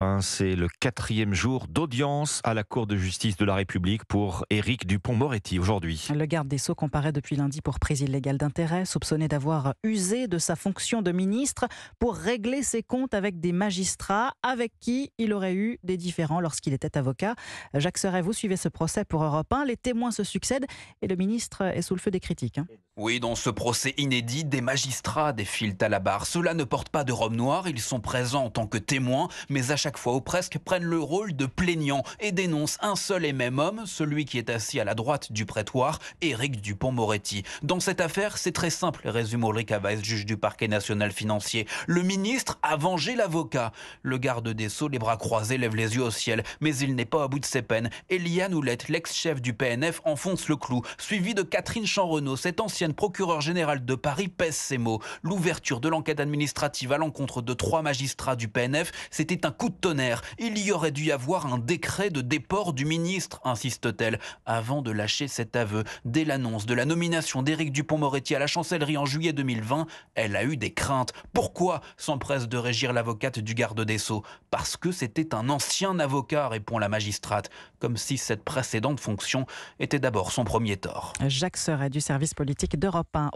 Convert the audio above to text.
Hein, c'est le quatrième jour d'audience à la Cour de justice de la République pour Éric Dupont-Moretti aujourd'hui. Le garde des Sceaux comparait depuis lundi pour prise illégale d'intérêt, soupçonné d'avoir usé de sa fonction de ministre pour régler ses comptes avec des magistrats avec qui il aurait eu des différends lorsqu'il était avocat. Jacques Serret, vous suivez ce procès pour Europe 1. Les témoins se succèdent et le ministre est sous le feu des critiques. Hein. Oui, dans ce procès inédit, des magistrats défilent à la barre. Ceux-là ne portent pas de robe noire, ils sont présents en tant que témoins, mais à chaque fois ou presque prennent le rôle de plaignants et dénoncent un seul et même homme, celui qui est assis à la droite du prétoire, Éric Dupont-Moretti. Dans cette affaire, c'est très simple, résume Ulrich Weiss, juge du parquet national financier. Le ministre a vengé l'avocat. Le garde des Sceaux, les bras croisés, lève les yeux au ciel, mais il n'est pas à bout de ses peines. Eliane Oulette, l'ex-chef du PNF, enfonce le clou, suivi de Catherine Chanrenaud, cette ancienne procureur général de Paris pèse ses mots. L'ouverture de l'enquête administrative à l'encontre de trois magistrats du PNF, c'était un coup de tonnerre. Il y aurait dû y avoir un décret de déport du ministre, insiste-t-elle, avant de lâcher cet aveu. Dès l'annonce de la nomination d'Éric Dupont-Moretti à la chancellerie en juillet 2020, elle a eu des craintes. Pourquoi s'empresse de régir l'avocate du garde des Sceaux Parce que c'était un ancien avocat, répond la magistrate, comme si cette précédente fonction était d'abord son premier tort. Jacques serait du service politique d'Europe 1.